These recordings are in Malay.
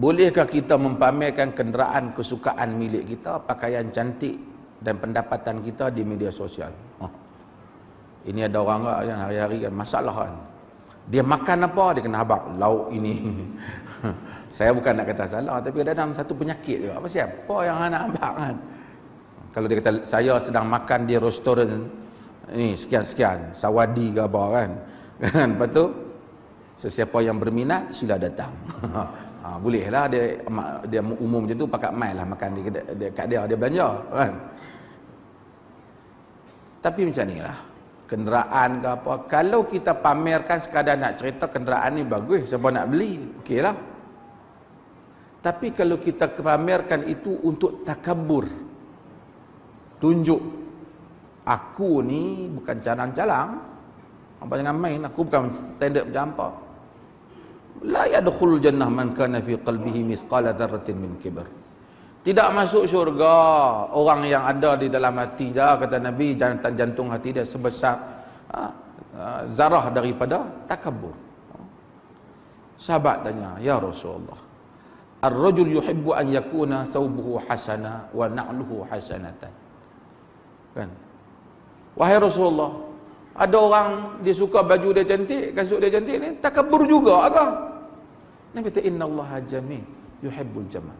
Bolehkah kita mempamerkan kenderaan kesukaan milik kita, pakaian cantik dan pendapatan kita di media sosial? Oh. Ini ada orang tak yang hari-hari kan masalah kan. Dia makan apa, dia kena habak lauk ini. Saya bukan nak kata salah, tapi ada dalam satu penyakit juga. Apa siapa yang nak habak kan? Kalau dia kata, saya sedang makan di restoran ni sekian-sekian, sawadi ke apa kan? kan, lepas tu, sesiapa yang berminat, sila datang. Ah, boleh lah dia dia umum macam tu pakai mai lah makan di kedai dekat dia dia belanja kan tapi macam ni lah kenderaan ke apa kalau kita pamerkan sekadar nak cerita kenderaan ni bagus siapa nak beli okey lah tapi kalau kita pamerkan itu untuk takabur tunjuk aku ni bukan jalan-jalan apa jangan main aku bukan standard macam apa la yadkhul jannah man kana fi qalbihi mithqala dzarratin min kibr tidak masuk syurga orang yang ada di dalam hati dia kata nabi jantung, jantung hati dia sebesar ha, ha zarah daripada takabur sahabat tanya ya rasulullah ar-rajul yuhibbu an yakuna thawbuhu hasana wa na'luhu hasanatan kan wahai rasulullah ada orang dia suka baju dia cantik kasut dia cantik ni takabur juga agak Nabi kata inna Allah jami yuhibbul jamal.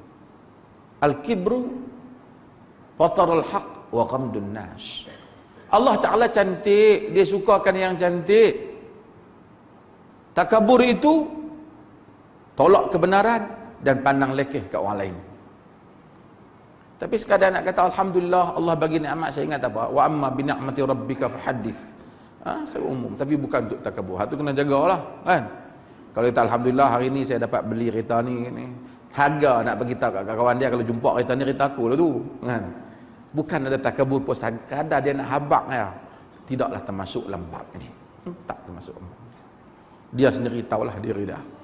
Al-kibru fatarul haq wa qamdun nas. Allah Ta'ala cantik, dia sukakan yang cantik. Takabur itu, tolak kebenaran dan pandang lekeh ke orang lain. Tapi sekadar nak kata Alhamdulillah, Allah bagi ni'mat, saya ingat apa? Wa amma bina'mati rabbika fahadith. Ah, ha, saya umum, tapi bukan untuk takabur. Itu kena jaga lah, kan? Kalau kita Alhamdulillah hari ni saya dapat beli kereta ni, ni. Harga nak bagi tahu kat kawan dia kalau jumpa kereta ni kereta aku lah tu. Kan? Bukan ada takabur pun sekadar dia nak habak ya. Tidaklah termasuk lembab ni. Hmm, tak termasuk lembab. Dia sendiri tahulah diri dia.